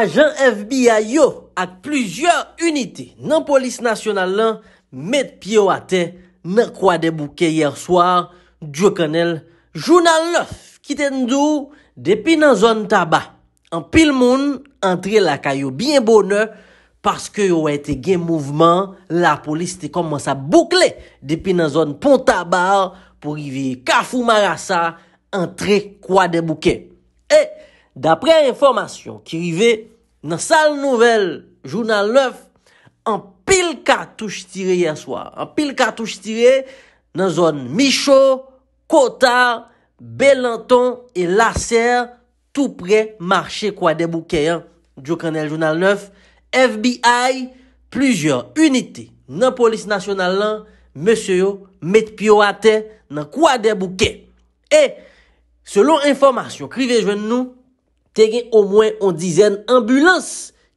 Ajen FBI yo ak plujer uniti nan polis nasyonal lan met pyo ate nan kwa debouke yer swar. Djo kanel, jounan lef ki ten nou depi nan zon taba. An pil moun, entre la kayo bien bonne, paske yo a ete gen mouvman, la polis te koman sa boukle depi nan zon pon taba pou rive kafou marasa, entre kwa debouke. Nan sal nouvel, jounal 9, an pil ka touche tire yerswa. An pil ka touche tire nan zon Micho, Kota, Belanton et Lasser tout pre marché kwa debouke. Djo kanel jounal 9, FBI, plujer uniti nan polis nasyonal lan, mese yo met pyo ate nan kwa debouke. E, selon informasyon krive joun nou, Te gen o mwen on dizen ambulans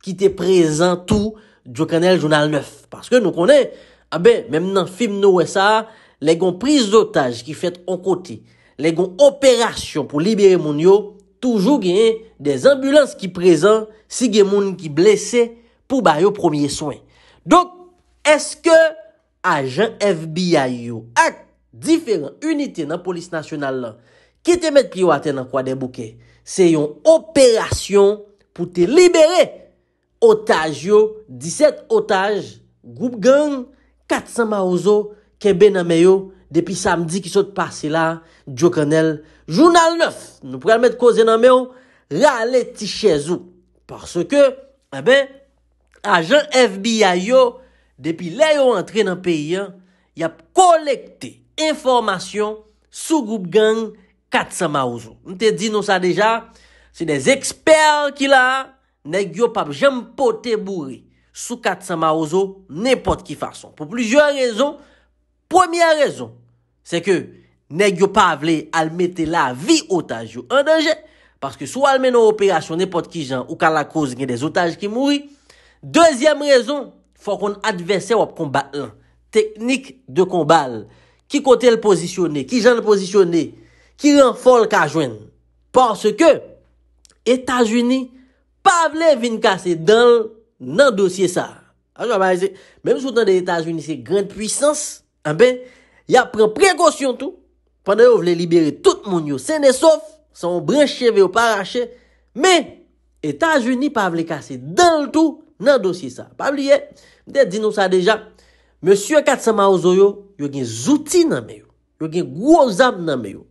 ki te prezent ou Djo kanel jounal 9 Paske nou konen, ah abe, menm nan film nou we sa Le gon prizotaj ki fet on koti Le gon operasyon pou libere moun yo Toujou gen des ambulans ki prezent Si gen moun ki blese pou bayo premier soin Dok, eske ajen FBI yo Ak diferent unité nan polis nasyonal lan Ki te met piwate nan kwa den bouke? Se yon operasyon pou te libere otaj yo. 17 otaj, group gang, 400 maouzo, kebe nanme yo. Depi samdi ki sot pase la, Djo Kanel. Jounal 9, nou prel met kozen nanme yo. La leti chezou. Parce ke, ebe, eh ajan FBI yo. Depi le yo entre nan peyi yo. Yap kolekte informasyon sou group gang. Kat sa ma ouzo. M te di nou sa deja, se de eksper ki la, ne gyo pav, jem pot te bouri, sou kat sa ma ouzo, ne pot ki farson. Po plijon rezon, pwemye rezon, se ke ne gyo pav le almete la vi otaj yo, an denje, paske sou almen nou operasyon, ne pot ki jan, ou ka la koz gen de otaj ki mouri. Dezyem rezon, fwa kon advesè wap kombat lan, teknik de kombal, ki kote l posisyone, ki jan l posisyone, ki ren fol ka jwen, porske, Etat-Unis, pa vle vin kase, dan nan dosye sa, a jwa ba yese, menm sou tan de Etat-Unis, se gren pwisans, en ben, ya pren prekosyon tou, pande yo vle libere tout moun yo, se ne sof, san ou bren cheve ou parache, men, Etat-Unis, pa vle kase, dan l tou, nan dosye sa, pa vle ye, mte di nou sa deja, Monsieur Katsama Osoyo, yo gen zouti nan meyo, yo gen gwozab nan meyo,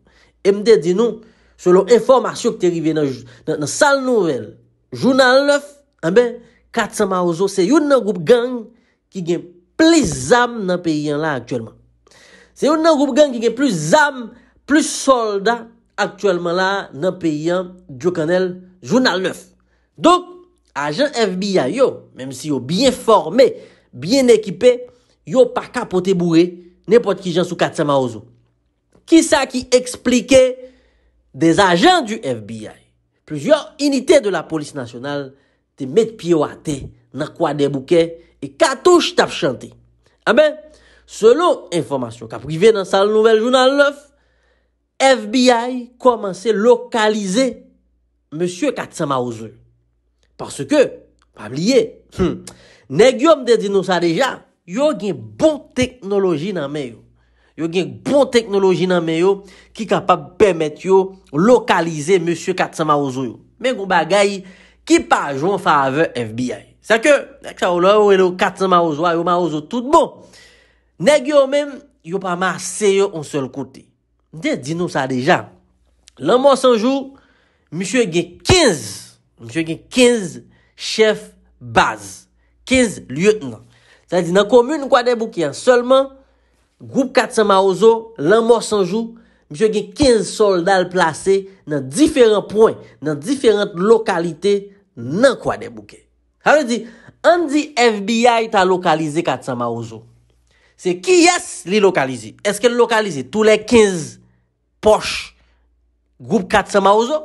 Md di nou, se lo informasyon ki te rive nan sal nouvel, jounan lef, ambe, katsan ma ouzo, se yon nan goup gang ki gen plis zam nan peyen la aktuelman. Se yon nan goup gang ki gen plis zam, plis soldat, aktuelman la nan peyen, diyo kanel, jounan lef. Dok, ajen FBI yo, menm si yo bien formé, bien ekipé, yo pa kapote bouré, nepot ki jansou katsan ma ouzo. Ki sa ki eksplike des ajan du FBI. Plizyo unitè de la polis nasyonal te met piwate nan kwa debouke e katouj tap chante. A ah be, selon informasyon kaprivenan sa nouvel jounan lef, FBI komanse lokalize Monsie Katsama Ozu. Parce ke, pabliye, hmm, negyom de dinosa deja, yo gen bon teknologi nan meyo. Yo gen bon teknoloji nan men yo ki kapap bemet yo lokalize Monsie Katsama Ozo yo. Men kon bagay ki pa joun fave FBI. Sa ke, ek sa ou lo yo Katsama Ozo yo, yo ma Ozo tout bon. Neg yo men, yo pa ma se yo on sol kote. Dè, di nou sa deja. Lan moun sanjou, Monsie gen 15, Monsie gen 15 chef baz. 15 lieutenant. Sa di nan komune kwa debou ki an, solman... Goup 400 ma ouzo, lan mòs anjou, mi chè gen 15 soldal plase nan diferent poin, nan diferent lokalite nan kwa de bouke. Ha le di, an di FBI ta lokalize 400 ma ouzo. Se ki yas li lokalize? Eske lokalize tou le 15 poche goup 400 ma ouzo?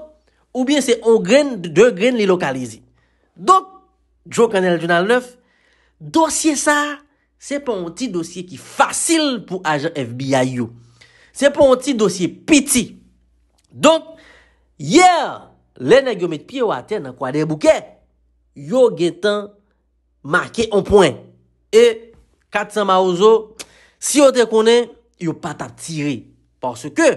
Ou bien se on gren, dè gren li lokalize? Dok, Joe Kanel, Junal 9, dosye sa a, Se pou an ti dosye ki fasil pou ajan FBI yo. Se pou an ti dosye piti. Donk, yer, le neg yo met piye wate nan kwa de bouke, yo getan make an poen. E, kat sa ma ouzo, si yo te konen, yo pata tire. Parce ke,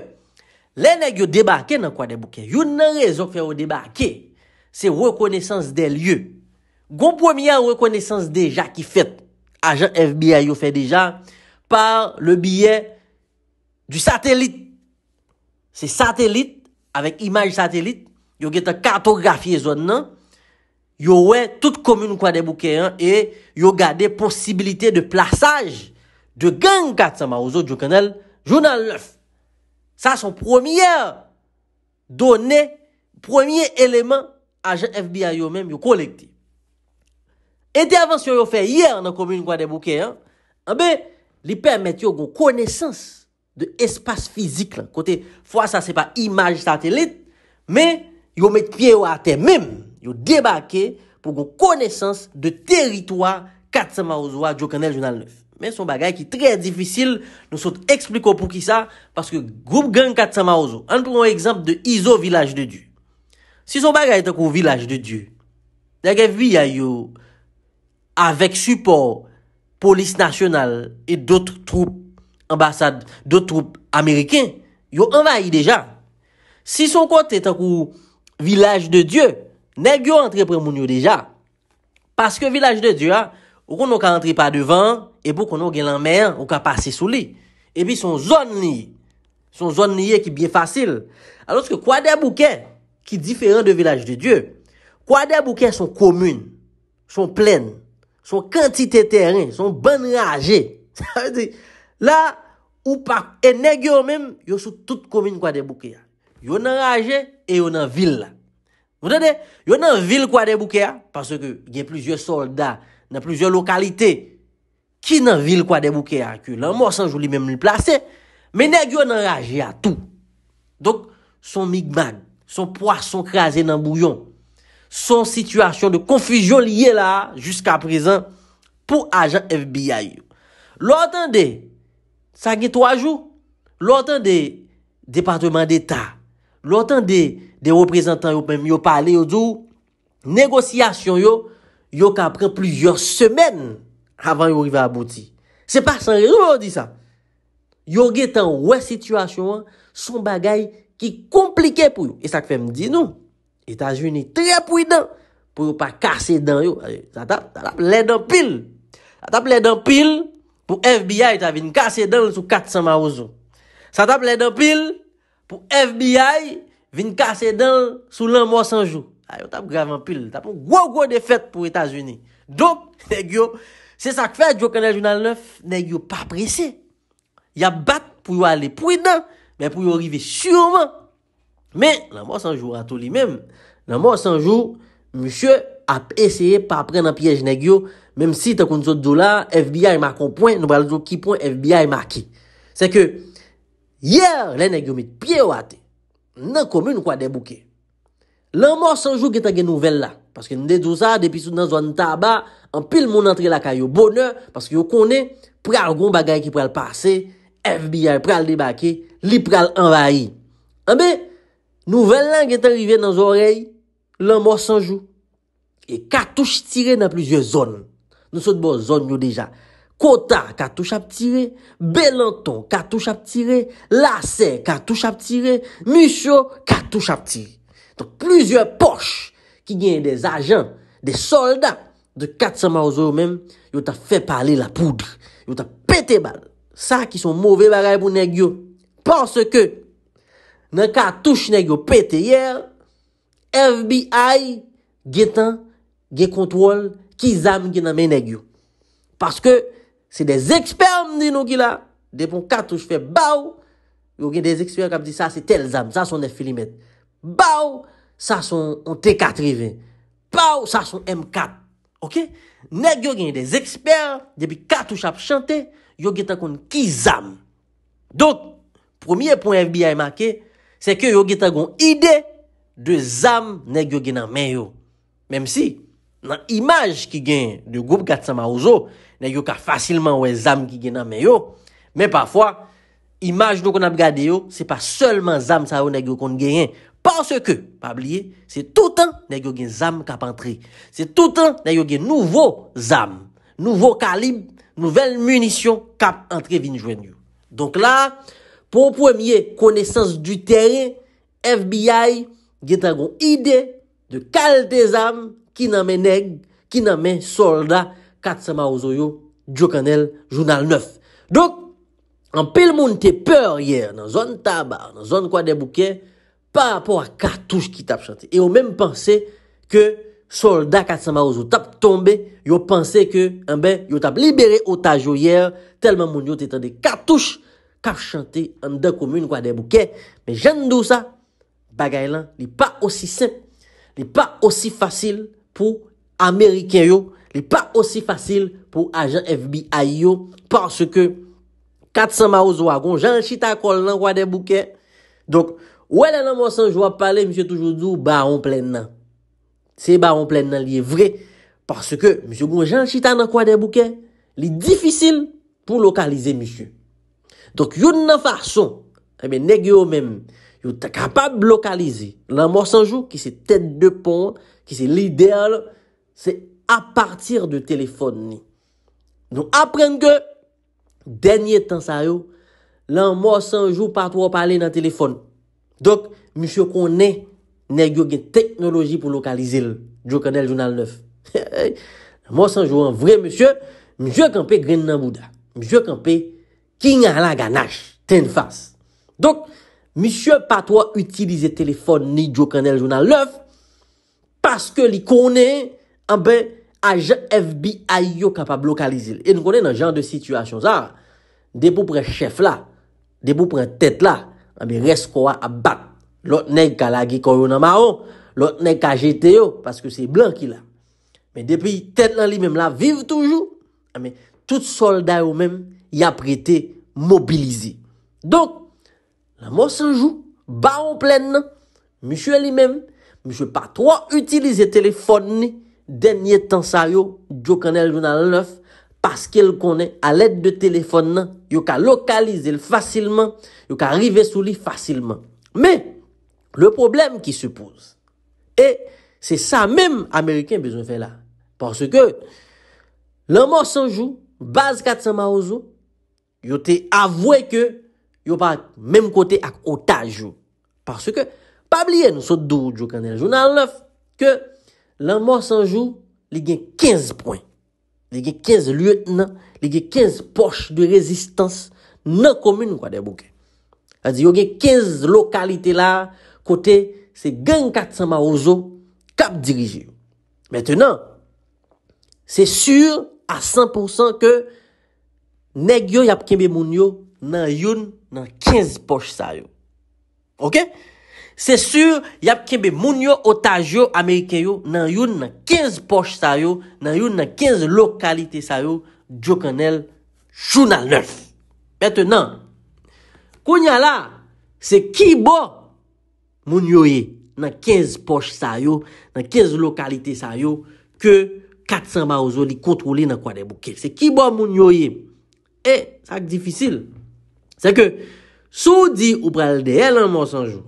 le neg yo debake nan kwa de bouke, yo nan rezon fe yo debake, se rekonesans de lye. Gon pwem ya rekonesans deja ki fet. Ajen FBI yo fe deja Par le biye Du satelit Se satelit Avek imaj satelit Yo geta kartografye zon nan Yo we tout komune kwa debu kè e Yo gade posibilite de plasaj De gen kat sa ma Ozo diyo kenel Jounan lef Sa son premier Donè Premier elemen Ajen FBI yo men yo kolekti Intervensyon yo fè yè nan komyun kwa debouke, anbe li pèmètyo goun konesans de espas fizik la, kote fwa sa se pa imaj satelit, men yo mètye yo ate men, yo debake pou goun konesans de teritwa katsama ozo a Djo Kanel Jounal 9. Men son bagay ki trè difícil nou sot ekspliko pou ki sa, paske goup gen katsama ozo. Anpouron ekzamp de Izo Vilaj de Diu. Si son bagay te kou Vilaj de Diu, dèkè vi ya yo avèk support polis nasyonal et dout troupe ambassade, dout troupe amerikèn, yo envayi deja. Si son kont etan kou vilaj de Diyo, nek yo antre prè moun yo deja. Paske vilaj de Diyo, ou konon ka antre pa devan, e pou konon gen lanmen, ou ka pase sou li. E pi son zon li, son zon liye ki bien fasil. Aloske kwa de abouken, ki diferent de vilaj de Diyo, kwa de abouken son komoun, son plèn, Son kantite teren, son ban raje. Sa vede, la ou pa, e neg yo men, yo sou tout komine kwa debouke ya. Yo nan raje, e yo nan vil la. Vede, yo nan vil kwa debouke ya, panse ke gen plizye soldat, nan plizye lokalite, ki nan vil kwa debouke ya, ki lan monsan joulimem li plase, men neg yo nan raje a tou. Donk, son migman, son poason krasen nan bouyon, Son situasyon de konfijyon liye la Juska prezen Pou ajan FBI Loutan de Sankye 3 jou Loutan de Departement d'Etat Loutan de De reprezentant yo pèm Yo pale yo djou Negosyasyon yo Yo ka pren plivyor semen Avan yo rive a bouti Se pa san rizou yo di sa Yo ge tan wè situasyon Son bagay ki komplike pou yo E sak fèm di nou Etajouni tre pou idan pou yo pa kase dan yo. Sa tap ledan pil. Sa tap ledan pil pou FBI ta vin kase dan sou 400 maouzo. Sa tap ledan pil pou FBI vin kase dan sou 1 mwos anjou. Sa tap gravan pil. Sa tap ou gwo gwo defet pou Etajouni. Dok, negyo, se sa kfej yo kanel Jounal 9, negyo pa presye. Ya bat pou yo ale pou idan, men pou yo rive shouman. Men, la mor sanjou atou li menm La mor sanjou, msye ap eseye pa pren an piyej negyo Mem si takon sou do la, FBI makon poin, nou bal zo ki poin FBI maki Se ke, yer le negyo mit piye wate Nan komi nou kwa debouke La mor sanjou ki tagye nouvel la Paske nou dedou sa, depi sou nan zwa nou taba An pil moun antre la kayo boner Paske yo kone, pral goun bagay ki pral pase FBI pral debake, li pral envayi An ah, be? Nouvel lang etan rive nan zon rey, lan mò sanjou. E katouche tire nan plizye zon. Nou sot bo zon yo deja. Kota, katouche ap tire. Belanton, katouche ap tire. Lase, katouche ap tire. Musyo, katouche ap tire. Ton plizye poch ki gen de zajan, de soldat, de 400 mò zon ou men, yo ta fè pale la poudre. Yo ta pète bal. Sa ki son mouve baray pou neg yo. Pense ke, nan katouche negyo pete yer, FBI getan, ge kontwol ki zam genan men negyo. Paske, se de zeksper mdi nou gila, depon katouche fe bau, yo gen de zeksper kap di sa, se tel zam, sa son F-filimetre. Bau, sa son T4V. Bau, sa son M4. Ok? Negyo gen de zeksper, depi katouche ap chante, yo getan kon ki zam. Donk, premier pon FBI make, Se ke yo geta gon ide de zam ne gyo genan men yo. Mem si, nan imaj ki gen de goup gatsan ma ouzo, ne gyo ka fasilman we zam ki genan men yo. Men pafwa, imaj nou kon ap gade yo, se pa solman zam sa yo ne gyo kon genyen. Pense ke, pa bliye, se toutan ne gyo gen zam kap antre. Se toutan ne gyo gen nouvo zam, nouvo kalib, nouvel munisyon kap antre vinjwen yo. Donk la... Po premye konesans du teren, FBI gen tagon ide de kaltezam kiname neg, kiname solda katsama ozoyo, Djo Kanel, Jounal 9. Dok, anpe l moun te peur yer nan zon tabar, nan zon kwa debouke, pa rapor a katouche ki tap chante. E yo menm pense ke solda katsama ozoyo tap tombe, yo pense ke eh yon tap libere otajo yer, telman moun yo te tande katouche. Kap chante an de komune kwa debouke. Men jan nou sa bagay lan li pa osi sep. Li pa osi fasil pou Ameriken yo. Li pa osi fasil pou ajan FBI yo. Parce ke katsan ma ouzo wakon jan chita kol nan kwa debouke. Donk wèle nan mwosan jwa pale msye Toujouzou baron plen nan. Se baron plen nan li e vre. Parce ke msye goun jan chita nan kwa debouke. Li difisil pou lokalize msye. Donk yon nan farson, ebe eh negyo men, yon ta kapab lokalize, lan mò sanjou ki se tèt de pon, ki se lidè al, se apatir de tèlefon ni. Nou aprenke, denye tansayou, lan mò sanjou patwa pale nan tèlefon. Donk, mò sanjou konè, negyo gen teknoloji pou lokalize lè, jò konè lè jounal 9. Lan mò sanjou an vre mò sanjou, mò sanjou kanpe gren nan mouda. Mò sanjou kanpe, Ki nga la ganache ten fase. Donk, misye patwa utilize telefon ni djokanel jounan lev, paske li kone, anbe, ah aje FBI yo kapa blokalize. E nou kone nan jan de situasyon sa, depo pre chef la, depo pre tet la, anbe ah resko a abak. Lot neg kalage koronan maron, lot neg kajete yo, paske se blan ki la. Men depi, tet lan li men la vive toujou, anbe, ah tout solda yo men Y apre te mobilize. Donk, la monsanjou, ba ou plen nan, mishwe li men, mishwe pa tro utilize telefon ni, denye tensa yo, djo kanel jounan lef, paske l konen, alet de telefon nan, yo ka lokalize l fasilman, yo ka rive sou li fasilman. Men, le problem ki se pose, e, se sa men Ameriken bezon fe la. Porske, la monsanjou, baz kat sa maouzo, Yo te avouè ke yo pa mèm kote ak otaj yo. Parce ke pabliè nou sot doujou kandèl. Jounal 9 ke lan mò sanjou li gen 15 poin. Li gen 15 luyet nan. Li gen 15 poch de rezistans nan komoun kwa debouke. Azi yo gen 15 lokalite la kote se gen 400 marouzo kap dirijé. Mètènan se sur a 100% ke Neg yo yap kembe moun yo nan yon nan 15 poch sa yo. Ok? Se sur yap kembe moun yo otaj yo Amerike yo nan yon nan 15 poch sa yo, nan yon nan 15 lokalite sa yo, djok anel chou nan lef. Beto nan, konya la, se ki bo moun yo ye nan 15 poch sa yo, nan 15 lokalite sa yo, ke 400 moun yo li kontrole nan kwa de bouke. Se ki bo moun yo ye, E, sak difisil. Se ke, sou di ou prel de el an mons anjou,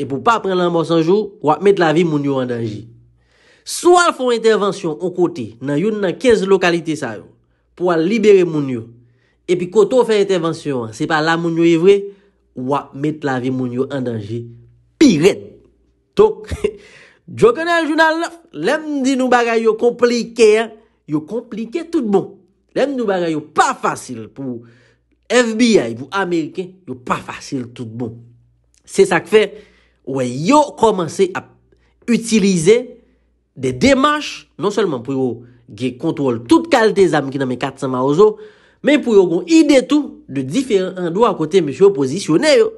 e pou pa prel an mons anjou, wap met la vi moun yo an danji. Sou al fon intervensyon an kote, nan yon nan 15 lokalite sa yo, pou al libere moun yo, e pi koto fè intervensyon, se pa la moun yo evre, wap met la vi moun yo an danji. Piret! Tok, djokonel jounal lèm di nou bagay yo komplike, yo komplike tout bon. Lèm nou bagay yo pa fasil pou FBI vou Ameriken, yo pa fasil tout bon. Se sak fe, wè yo komanse ap utilize de demache, non selman pou yo ge kontrol tout kalte zam ki nan men kat sa ma ozo, men pou yo kon ide tou de diferent an do akote men se yo posisyone yo.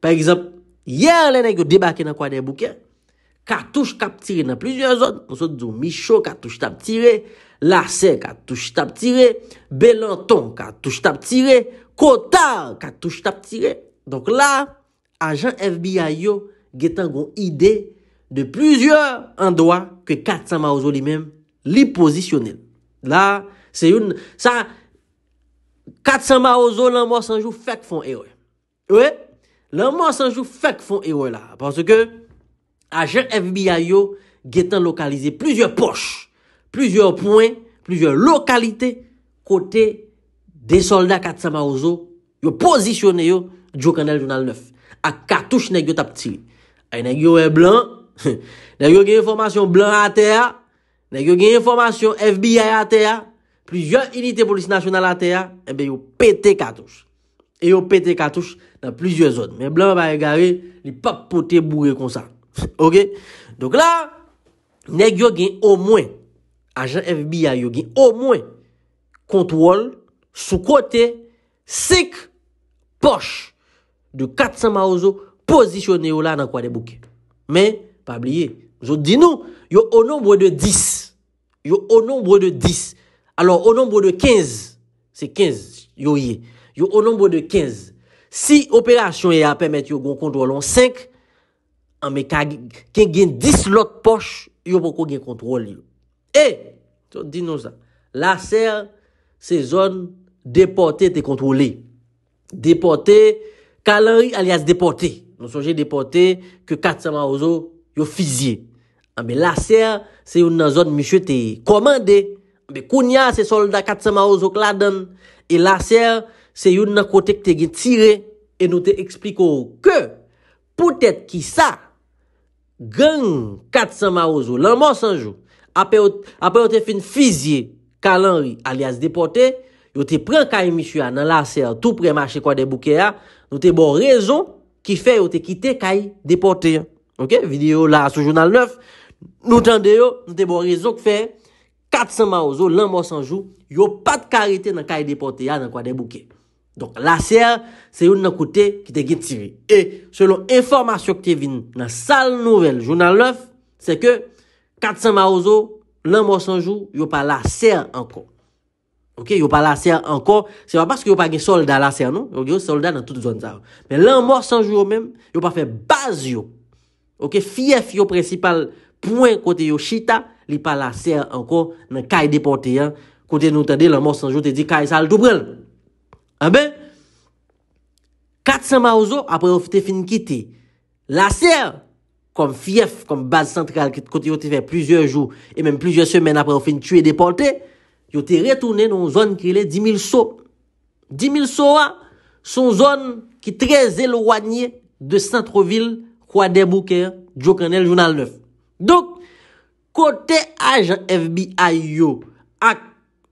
Par exemple, yèr lènen yo debake nan kwa den bouken, katouche kap tire nan plizyon zon, monsot zon micho katouche tap tire, Lase ka touche tap tire, belanton ka touche tap tire, kota ka touche tap tire. Donk la, ajan FBI yo getan gon ide de plizye an doa ke 400 ma ouzo li men, li pozisyonel. La, se yon, sa, 400 ma ouzo nan mwa sanjou fek fon ewe. We, nan mwa sanjou fek fon ewe la, panse ke ajan FBI yo getan lokalize plizye poch. Plisyo pouen, plisyo lokalite kote de soldat katsama ouzo, yo posisyon yo Djo Kanel Jounal 9. Ak katouche negyo tap tili. E negyo e blan, negyo gen informasyon blan a teya, negyo gen informasyon FBI a teya, plisyo unitè polisi nasyonal a teya, e eh be yo pete katouche. E yo pete katouche nan plisyo zon. Men blan ba e gare, li papote bouye kon sa. Ok? Dok la, negyo gen o mwen Ajan FBI yo gen o mwen kontrol sou kote sek poch de 400 maouzo posisyon yo la nan kwa de bouke. Men, pa bliye, yo di nou, yo o nombre de 10, yo o nombre de 10. Alors, o nombre de 15, se 15 yo ye, yo o nombre de 15. Si operasyon yo apem met yo gon kontrol an 5, an me ka gen 10 lot poch, yo bon kon gen kontrol yo. E, la ser se zon depote te kontrole Depote, kalanri alias depote Non sonje depote ke katsama ozo yo fizye ah, La ser se yon nan zon michwe te komande ah, Kounya se solda katsama ozo kladan E la ser se yon nan kote kte gen tire E nou te ekspliko ke Poutet ki sa Geng katsama ozo Lan monsanjou apè yo te fin fizye kalanri alias depote, yo te pren kaye mishya nan la ser, tou prema che kwa de bouke ya, nou te bon rezo ki fe yo te kite kaye depote. Ok, videyo la sou jounal 9, nou tende yo, nou te bon rezo ki fe, 400 maouzo, lan mou 100 jou, yo pat karite nan kaye depote ya nan kwa de bouke. Donk la ser, se yo nan koute kite gen TV. E, selon informasyon ki te vin nan sal nouvel jounal 9, se ke... Kat sa ma ouzo, nan mor sanjou, yon pa la ser ankon. Ok, yon pa la ser ankon, sewa paske yon pa gen solda la ser nou, yon solda nan tout zon zav. Men nan mor sanjou yo men, yon pa fe baz yo. Ok, fief yo precipal pwen kote yo chita, li pa la ser ankon nan kay depote yan. Kote nou tade, nan mor sanjou te di kay sal dubrel. A ah be, kat sa ma ouzo, apre yo fite fin kite, la ser ankon. kom FIEF, kom base sentral ki kote yo te fè plusieurs jou, e menm plusieurs semen apre ou fin tue deporte, yo te retoune nou zon ki le 10.000 so. 10.000 so a, son zon ki trez elwanye de sentrovil kwa debouke jo kanel jounal 9. Dok, kote ajen FBI yo, ak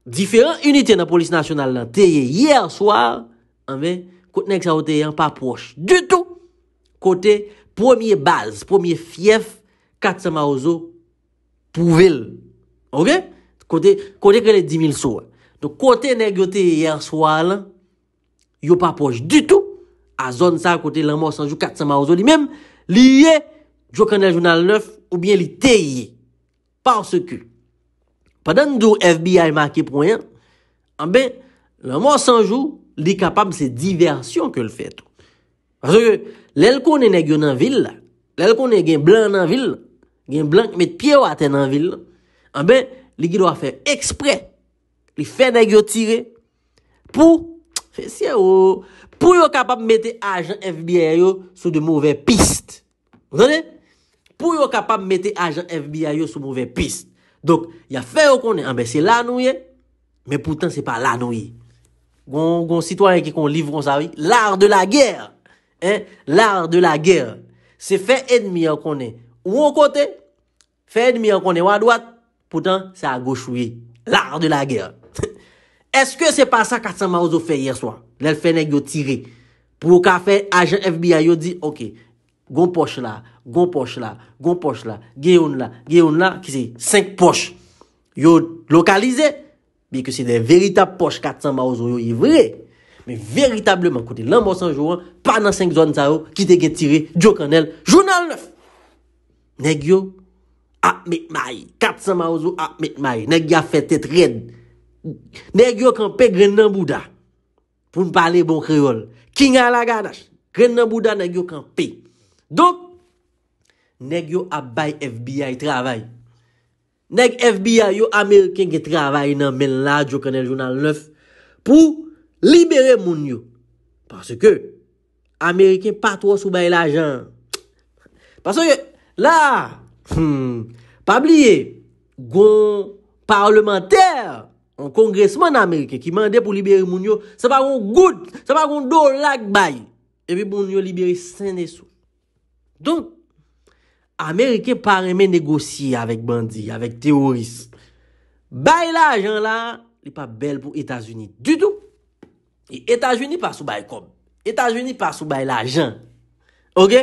diferent unitè nan polis nasyonal lan ah teye yèr soar, anve, kote nek sa wote yè an pa proche. Du tout, kote premye baz, premye fief, katsama ozo, pouvel. Ok? Kote, kote kele 10.000 sou. Do kote negote ye yerswa lan, yo pa poch du tou, a zon sa kote laman sanjou katsama ozo li mem, li ye, jokanel jounal 9, ou bien li te ye. Parse ku, padan do FBI maki pwoyan, anbe, laman sanjou, li kapab se diversyon ke l fè tou. Lèl konè nè gyo nan vil Lèl konè gen blan nan vil Gen blan mèt pye ou atè nan vil An eh bè, li gyo do a fè eksprè Li fè nè gyo tire Pou Pou yo kapap mètè Ajan FBI yo sou de mouvè piste Pou yo kapap mètè Ajan FBI yo sou mouvè piste Dok, ya fè ou konè An eh bè, se lanouye Mè poutan se pa lanouye Gon sitwa yè ki kon livron sa wik Lard de la gèr L'art de la guerre Se fè ennemi an konè Ou an kote Fè ennemi an konè wadouat Poutan se a gochouye L'art de la guerre Eske se pa sa 400 maouzo fè yerswa Lèl fènen yo tire Pou ou ka fè agent FBI yo di Ok, gon poche la, gon poche la, gon poche la Gè yon la, gè yon la Kise, 5 poche Yo lokalize Bi ke se de veritab poche 400 maouzo yo yivre Ok Men veritableman kote lambo san jowan. Panan 5 zwan za ou. Kite gen tire. Djo kanel. Jounal 9. Neg yo. A mit may. 400 ma ouzo. A mit may. Neg ya fete tred. Neg yo kanpe Grenan Bouda. Poun pale bon kreol. Kinga la ganache. Grenan Bouda neg yo kanpe. Dok. Neg yo abay FBI travay. Neg FBI yo Ameriken gen travay nan men la. Djo kanel jounal 9. Pou. Libere moun yo Pase ke Amerike patro sou bay la jan Pase yo la hmm, Pabliye Gon parlementer An kongresman Amerike Ki mande pou libere moun yo Se pa kon gout, se pa kon do lak bay E bi moun yo libere sen e sou Don Amerike pare men negosye Avèk bandi, avèk teoris Bay la jan la Li pa bel pou Etasuni du tout Etajouni pa sou bay kom Etajouni pa sou bay l ajan Ok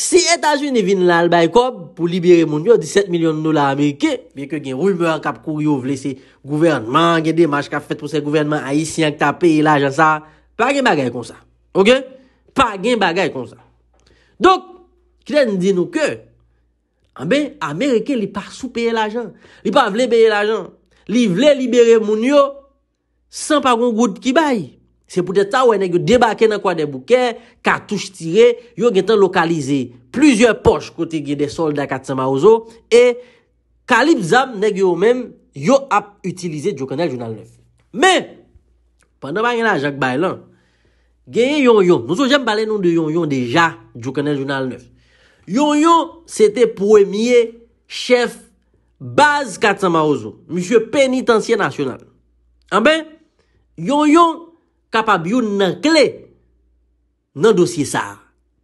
Si etajouni vin l al bay kom Pou libere moun yo 17 milyon nola Amerike Beke gen rumeur kap kou ryo vle se Gouvernman gen demaj kap fet pou se Gouvernman aisyen ki ta pey l ajan sa Pa gen bagay kon sa Ok Pa gen bagay kon sa Dok kren di nou ke Amerike li pa sou pey l ajan Li pa vle pey l ajan Li vle libere moun yo San pa goun gout ki bay. Se pwede ta wè nèk yo debake nan kwa debouke. Katouche tire. Yo gen tan lokalize. Plüzyè poch kote gen de solda katama ouzo. E kalib zam nèk yo mèm. Yo ap utilize Djukenel Jounal 9. Mè. Pandan ba gen la Jacques Baylan. Genye yon yon. Nou so jem bale nou de yon yon deja. Djukenel Jounal 9. Yon yon. Sète pou emye. Chef. Baz katama ouzo. Mishwe penitansye nasyonal. An bè. Mwen. Yon yon kapab yon nan kle nan dosye sa.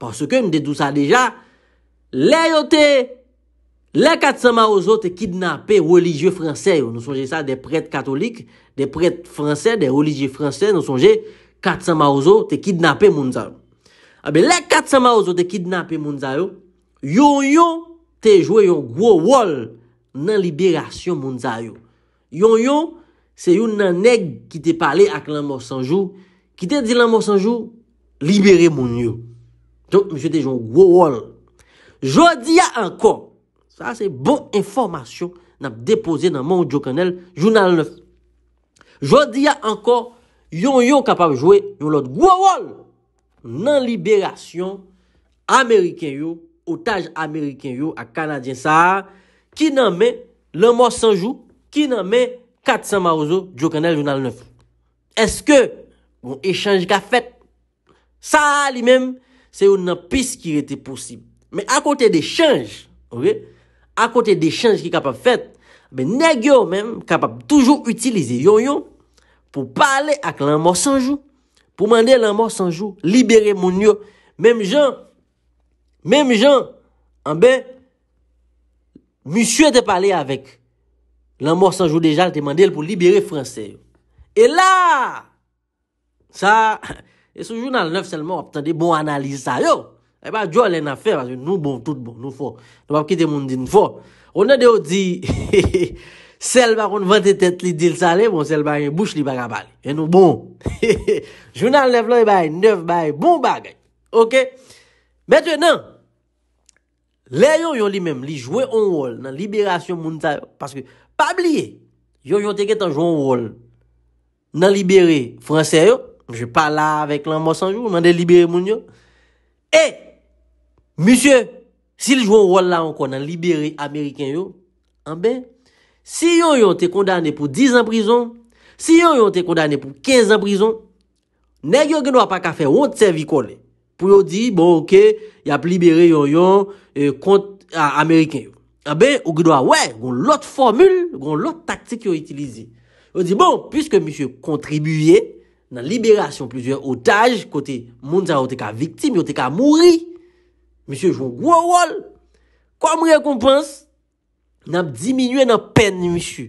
Parce ke m dedou sa deja. Le yo te. Le katsama ozo te kidnapè religieux fransè yo. Nou sonje sa de pret katolik. De pret fransè. De religieux fransè. Nou sonje katsama ozo te kidnapè mounza yo. A be le katsama ozo te kidnapè mounza yo. Yon yon te jwe yon wou wou. Nan liberasyon mounza yo. Yon yon. Se yon nan neg ki te pale ak lan morsanjou, ki te di lan morsanjou, libere moun yo. Ton, mwen se te joun wawol. Jodi ya ankon, sa se bon informasyon nan depose nan moun Djo Kanel, joun nan luf. Jodi ya ankon, yon yo kapab jowe, yon lot wawol, nan liberasyon, Ameriken yo, otaj Ameriken yo, a Kanadyen sa, ki nan men, lan morsanjou, ki nan men, Katsan Marouzo, Djo Kanel, Jounal 9. Eske, yon echange ka fet, sa li men, se yon nan pis ki rete posib. Men akote de echange, ok, akote de echange ki kapap fet, men negyo men, kapap toujou utilize yon yon, pou pale ak lan morsanjou, pou mande lan morsanjou, libere moun yo. Mem jan, mem jan, anbe, moussou ete pale avek. lan morsan jou dejan, temande el pou libere franse yo. E la, sa, e sou jou nan l'neuf selman, optande bon analize sa yo, e ba djou alen afer, nou bon, tout bon, nou fo, nou pa pkite moun din, nou fo, ou nan deyo di, selman kon vante tet li dil sa le, bon selman yon bouche li baga bal, e nou bon, jou nan l'neuf lo, yon e bagay, nou bagay, bon bagay, ok, bete yo nan, le yo yon li menm, li jwe on wol, nan liberasyon moun sa yo, paske, Pabliye, yon yon te ket an joun wol nan libere Fransè yo, jè pa la avèk lan mò sanjou, man de libere moun yo. E, misye, si l joun wol la an kon nan libere Ameriken yo, an ben, si yon yon te kondane pou 10 an prison, si yon yon te kondane pou 15 an prison, ne yon genwa pa kafe, yon te servikole pou yo di, bon, ok, yap libere yon yon eh, Ameriken yo. A eh be, ou gido a wey, goun lout formule, goun lout taktik yo itilizi. Yo di, bon, piske mishou kontribuyen nan liberasyon plizuen otaj, kote moun sa ote ka viktim, ote ka mouri, mishou joun gwo wol, kwa mou rekompans, nan ap diminuen nan pen mishou.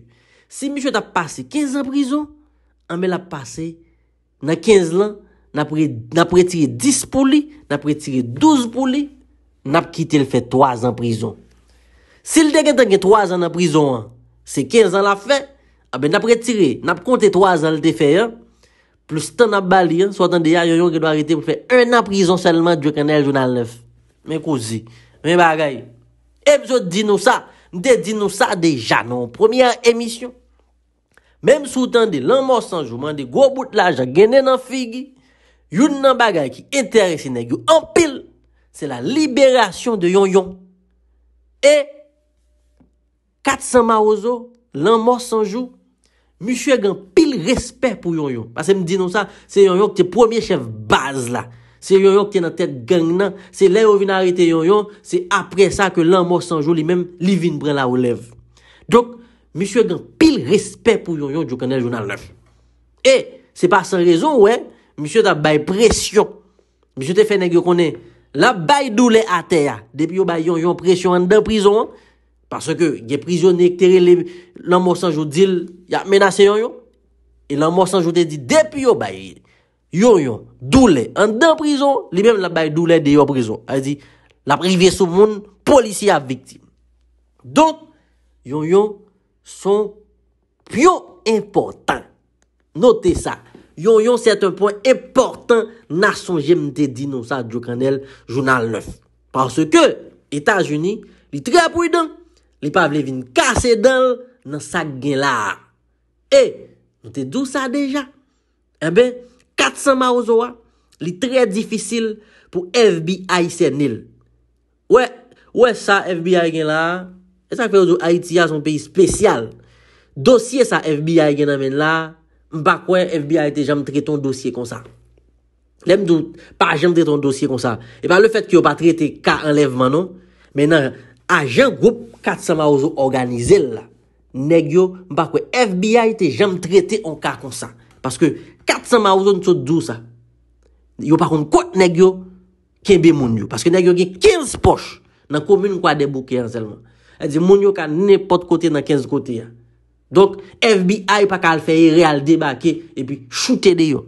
Si mishou tap pase 15 an prison, an ah, me la pase nan 15 lan, nan ap retire 10 pou li, nan ap retire 12 pou li, nan ap kite l fè 3 an prison. Si l de gen tan gen 3 an an prison an, se 15 an la fe, abe nap re tire, nap konte 3 an l te fe an, plus tan ap bali an, sou tan de ya yon yon ke do a rete pou fe 1 an prison selman dwe kan el jounan lef. Men kouzi, men bagay. E msou di nou sa, mte di nou sa deja nan o premier emisyon. Men msou tan de lan morsan jouman de gwo boutla jan gen nen an figi, yon nan bagay ki enterese ne gyo an pil, se la liberasyon de yon yon. E, Katsan ma ozo, lan mò sanjou, mishwe gen pil respè pou yon yon. Pase m di nou sa, se yon yon kte premier chef baz la. Se yon yon kte nan tèd gengnan, se lè yon vin arite yon yon, se apre sa ke lan mò sanjou li men li vin pren la ou lev. Dok, mishwe gen pil respè pou yon yon, djou kane jounan lev. E, se pa san rezon, wè, mishwe ta bay presyon. Mishwe te fène gyo konen, la bay dou le ate ya. Depi yo bay yon yon presyon an den prizon an, Pase ke ge prizyon ek tere le monsan joudil ya menase yon yon. E lan monsan joudil di depi yo bayi yon yon doule. An den prizyon, li menm la bayi doule de yo prizyon. A di la privye sou moun, polisi ya viktim. Donk, yon yon son pyo importan. Note sa, yon yon set un pon importan na son jemte di nou sa diokanel jounal 9. Pase ke Etat-Unis li tre apou yon dan. Li pa avle vin kase dal nan sak gen la. E, nou te dou sa deja? Ebe, eh 400 ma ou zo wa. Li tre difícil pou FBI se nil. We, we sa FBI gen la. E sa kwe yo do Haiti ya son peyi spesyal. Dosye sa FBI gen aven la. Mbakwe FBI te jam tre ton dosye kon sa. Lem dun, pa jam tre ton dosye kon sa. Eba, le fet ki yo pa tre te ka enlevman nou. Menan... Ajen group kat sa ma ouzo organize la. Negyo bakwe FBI te jem trete anka konsa. Paske kat sa ma ouzo nso dou sa. Yo pakon kwa negyo kenbe moun yo. Paske negyo gen 15 poch nan komine kwa debouke anselman. E di moun yo ka ne pot kote nan 15 kote ya. Donk FBI pakal feye real debake e pi chute de yo.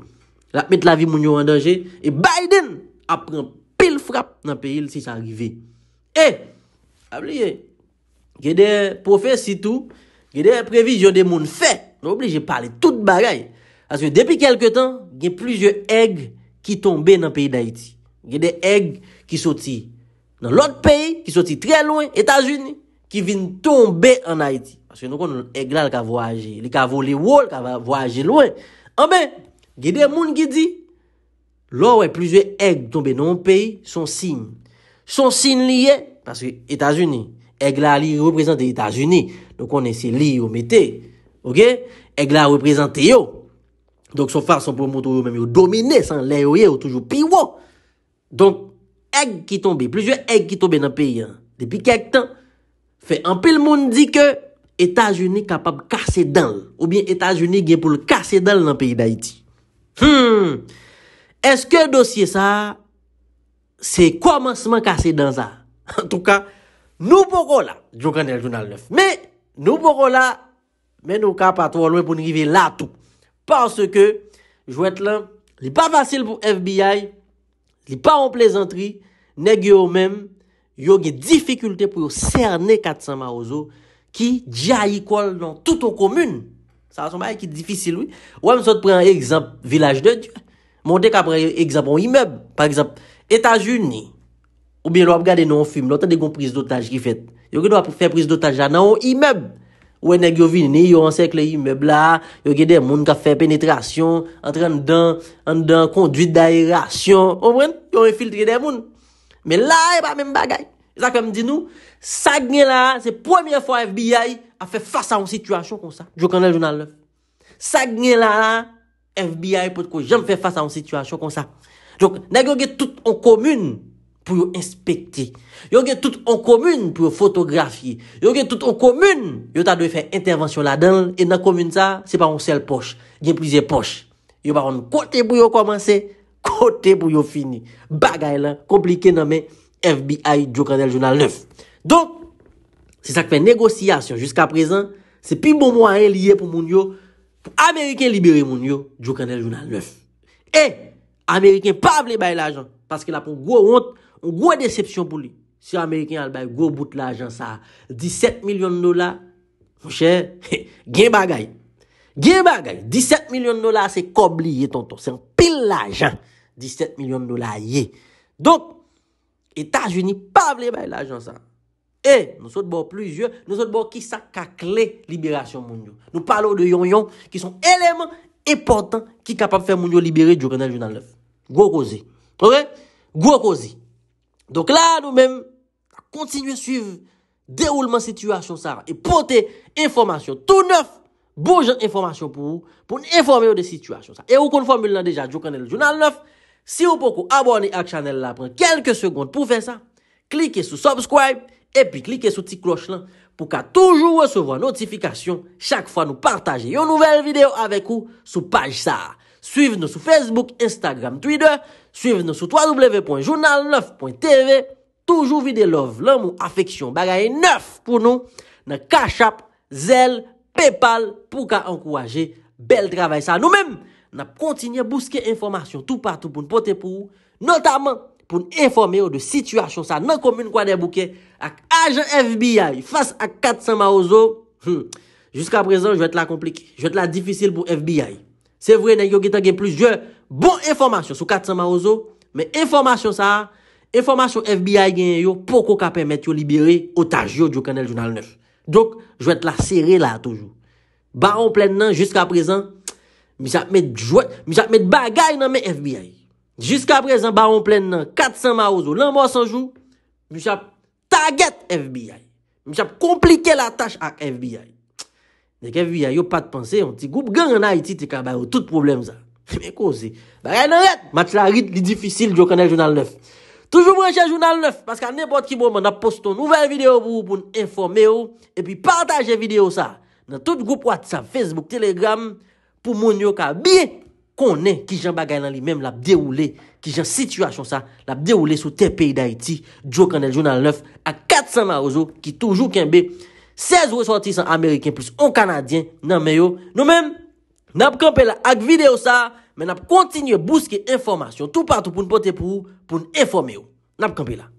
La met la vi moun yo an danje. E Biden apren pil frap nan pe il si sa rive. E eh!! Ableye, gye de profesi tou, gye de previsyon de moun fè. Non oubli, jè pale tout bagay. Aske depi kelke tan, gye plizye egg ki tombe nan peyi d'Haïti. Gye de egg ki soti nan lot peyi, ki soti tre loun, Etasuni, ki vin tombe an Haïti. Aske nou kon nou egg lal ka voaje, li ka vole wol, ka voaje loun. Anbe, gye de moun ki di, lor wè plizye egg tombe nan peyi, son sin. Son sin liye... Paske Etat-Unis, egg la li yo reprezenter Etat-Unis. Nou konen se li yo mette, ok? Egg la reprezenter yo. Donk so far son pou mwoto yo mwem yo domine san, le yo yo yo toujou piwo. Donk, egg ki tombe, plizye egg ki tombe nan peyi, depi kek tan, fe anpe l moun di ke, Etat-Unis kapab kase dan, ou bien Etat-Unis gen pou l kase dan nan peyi d'Haïti. Hmm, eske dosye sa, se kouman seman kase dan sa? En tou ka, nou pou ro la. Djokan el jounal 9. Men nou pou ro la, men nou ka patou alwe pou nrivi la tou. Parce ke, jwet lan, li pa vasil pou FBI, li pa an plezentri, neg yo men, yo gen difikulte pou yo serne katsan ma ozo, ki dja yi kol nan tout ou komune. Sa asoma yi ki difisil, oui. Ou am sot pre an ekzamp vilaj de, moun dek apre ekzamp an imeb, par ekzamp Etajouni, Ou biye lwa ap gade nou an fume. Lwa tan de goun prise d'otaj ki fet. Yo gen nou ap fè prise d'otaj anan an imeb. Ou e neg yo vini, yo ansek le imeb la. Yo gen den moun ka fè penetrasyon. Antren den, an den konduit da erasyon. O mwen, yo en filtre den moun. Men la e pa men bagay. E sa kem di nou. Sa gen la, se premier fwa FBI a fè fasa an situasyon kon sa. Jou kanel jounal la. Sa gen la, FBI pot kou jen fè fasa an situasyon kon sa. Jou neg yo gen tout an komouni. pou yo inspecti. Yo gen tout en komune pou yo fotografi. Yo gen tout en komune, yo ta dewe fè intervansyon la den, e nan komune sa, se pa yon sel poche. Gen plize poche. Yo pa yon kote pou yo komanse, kote pou yo fini. Bagay lan, komplike nanme, FBI, Djo Kandel Jounal 9. Don, se sak fè negosiyasyon, jiska prezen, se pi mou bon mou a en liye pou moun yo, pou Ameriken libere moun yo, Djo Kandel Jounal 9. E, Ameriken pa vle bay la jant, paske la pou wou ont, Un gwa decepsyon pou li. Si Amerikanyan al bay, gwo bout la ajan sa. 17 milyon nola, mwen chè, gen bagay. Gen bagay. 17 milyon nola se kob li ye tonton. Se an pil la ajan. 17 milyon nola ye. Donk, Etat-Unis pavle bay la ajan sa. E, nou sot bo plizye, nou sot bo ki sa kakle liberasyon moun yo. Nou palo de yon yon ki son elemen epotan ki kapap fè moun yo liberé djokanel jounan lef. Gwo kozi. Ok? Gwo kozi. Donk la nou men, a kontinuye suivi deroulement situasyon sa. E pote informasyon tou neuf, bouj an informasyon pou ou, pou nou informe ou de situasyon sa. E ou konformule nan deja, djou kanel jounal neuf. Si ou pokou abone ak chanel la, pren kelke segonde pou fè sa. Klike sou subscribe, epi klike sou ti kloche lan. Pou ka toujou wesevwa notifikasyon, chak fwa nou partaje yo nouvel video avèk ou sou paj sa. Suiv nou sou Facebook, Instagram, Twitter. Suiv nou sou www.journallove.tv Toujou vide love, loun moun afeksyon bagaye neuf pou nou Nan kachap, zel, pepal pou ka ankouaje bel travay sa Nou men, nan kontinye bouske informasyon tou patou pou nou pote pou ou Notamen, pou nou informe ou de sityasyon sa nan komoun kwa debouke Ak ajen FBI, fas ak 400 maouzo Juska prezon, jwet la komplik, jwet la difisil pou FBI Se vwene, yo gitange plus jwet Bon informasyon sou 400 marouzo, men informasyon sa a, informasyon FBI genye yo, poko ka pemet yo libere otaj yo diyo kanel jounal 9. Dok, jwet la sere la a toujou. Baron plen nan, jiska prezant, mishap met bagay nan men FBI. Jiska prezant, Baron plen nan, 400 marouzo, lan mwos anjou, mishap taget FBI. Mishap komplike la taj ak FBI. Dek FBI yo pat pense, yon ti goup gen anay ti te kabay ou tout problem za. Mwen kose, bagay nan ret, mat la rit li difisil Djo Kanel Jounal 9. Toujou breche Jounal 9, paska nepot ki bon mwen ap posto nouvel video pou mwen informe yo, epi partaje video sa, nan tout group wat sa Facebook, Telegram, pou moun yo ka biye, konen ki jan bagay nan li menm lap deroule, ki jan situasyon sa, lap deroule sou te peyi da iti, Djo Kanel Jounal 9, a 400 marozou ki toujou kenbe, 16 ressortisan Ameriken plus 1 Kanadyen nan meyo nou menm, Nap konpe la ak videyo sa, men nap kontinye bouske informasyon tou patou pou nou pote pou, pou nou informe yo. Nap konpe la.